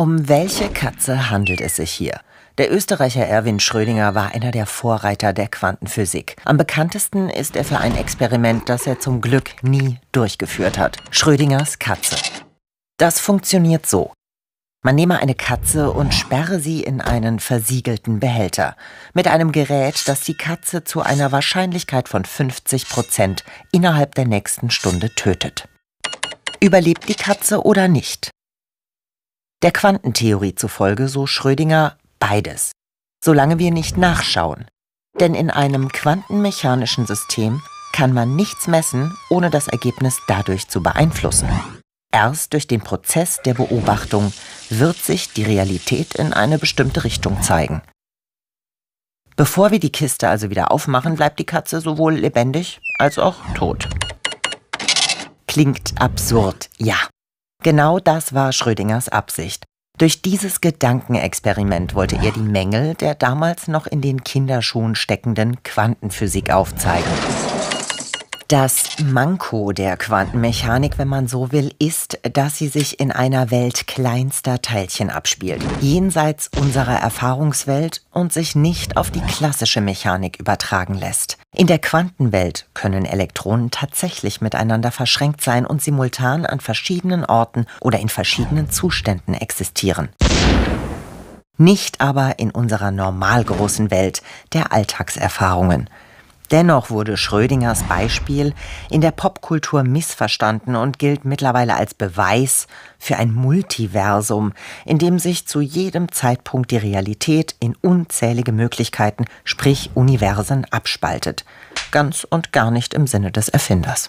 Um welche Katze handelt es sich hier? Der Österreicher Erwin Schrödinger war einer der Vorreiter der Quantenphysik. Am bekanntesten ist er für ein Experiment, das er zum Glück nie durchgeführt hat. Schrödingers Katze. Das funktioniert so. Man nehme eine Katze und sperre sie in einen versiegelten Behälter mit einem Gerät, das die Katze zu einer Wahrscheinlichkeit von 50 Prozent innerhalb der nächsten Stunde tötet. Überlebt die Katze oder nicht? Der Quantentheorie zufolge, so Schrödinger, beides, solange wir nicht nachschauen. Denn in einem quantenmechanischen System kann man nichts messen, ohne das Ergebnis dadurch zu beeinflussen. Erst durch den Prozess der Beobachtung wird sich die Realität in eine bestimmte Richtung zeigen. Bevor wir die Kiste also wieder aufmachen, bleibt die Katze sowohl lebendig als auch tot. Klingt absurd, ja. Genau das war Schrödingers Absicht. Durch dieses Gedankenexperiment wollte er die Mängel der damals noch in den Kinderschuhen steckenden Quantenphysik aufzeigen. Das Manko der Quantenmechanik, wenn man so will, ist, dass sie sich in einer Welt kleinster Teilchen abspielt, jenseits unserer Erfahrungswelt und sich nicht auf die klassische Mechanik übertragen lässt. In der Quantenwelt können Elektronen tatsächlich miteinander verschränkt sein und simultan an verschiedenen Orten oder in verschiedenen Zuständen existieren. Nicht aber in unserer normalgroßen Welt der Alltagserfahrungen. Dennoch wurde Schrödingers Beispiel in der Popkultur missverstanden und gilt mittlerweile als Beweis für ein Multiversum, in dem sich zu jedem Zeitpunkt die Realität in unzählige Möglichkeiten, sprich Universen, abspaltet. Ganz und gar nicht im Sinne des Erfinders.